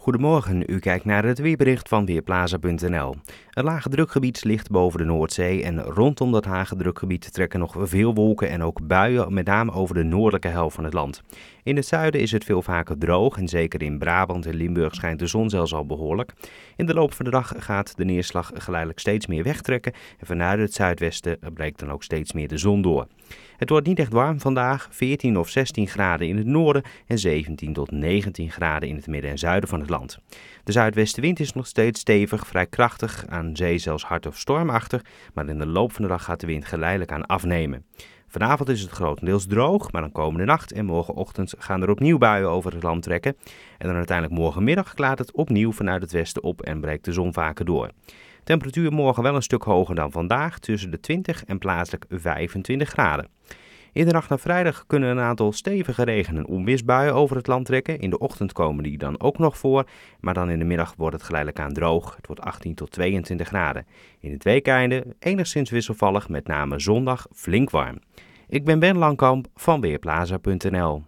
Goedemorgen, u kijkt naar het weerbericht van Weerplaza.nl. Een lage drukgebied ligt boven de Noordzee en rondom dat lage drukgebied trekken nog veel wolken en ook buien, met name over de noordelijke helft van het land. In het zuiden is het veel vaker droog en zeker in Brabant en Limburg schijnt de zon zelfs al behoorlijk. In de loop van de dag gaat de neerslag geleidelijk steeds meer wegtrekken en vanuit het zuidwesten breekt dan ook steeds meer de zon door. Het wordt niet echt warm vandaag, 14 of 16 graden in het noorden en 17 tot 19 graden in het midden en zuiden van het land. De zuidwestenwind is nog steeds stevig, vrij krachtig aan zee zelfs hard of stormachtig, maar in de loop van de dag gaat de wind geleidelijk aan afnemen. Vanavond is het grotendeels droog, maar dan komende nacht en morgenochtend gaan er opnieuw buien over het land trekken. En dan uiteindelijk morgenmiddag klaart het opnieuw vanuit het westen op en breekt de zon vaker door. Temperatuur morgen wel een stuk hoger dan vandaag, tussen de 20 en plaatselijk 25 graden. In de nacht naar vrijdag kunnen een aantal stevige regen- en onweersbuien over het land trekken. In de ochtend komen die dan ook nog voor, maar dan in de middag wordt het geleidelijk aan droog. Het wordt 18 tot 22 graden. In het weekeinde enigszins wisselvallig, met name zondag flink warm. Ik ben Ben Langkamp van Weerplaza.nl.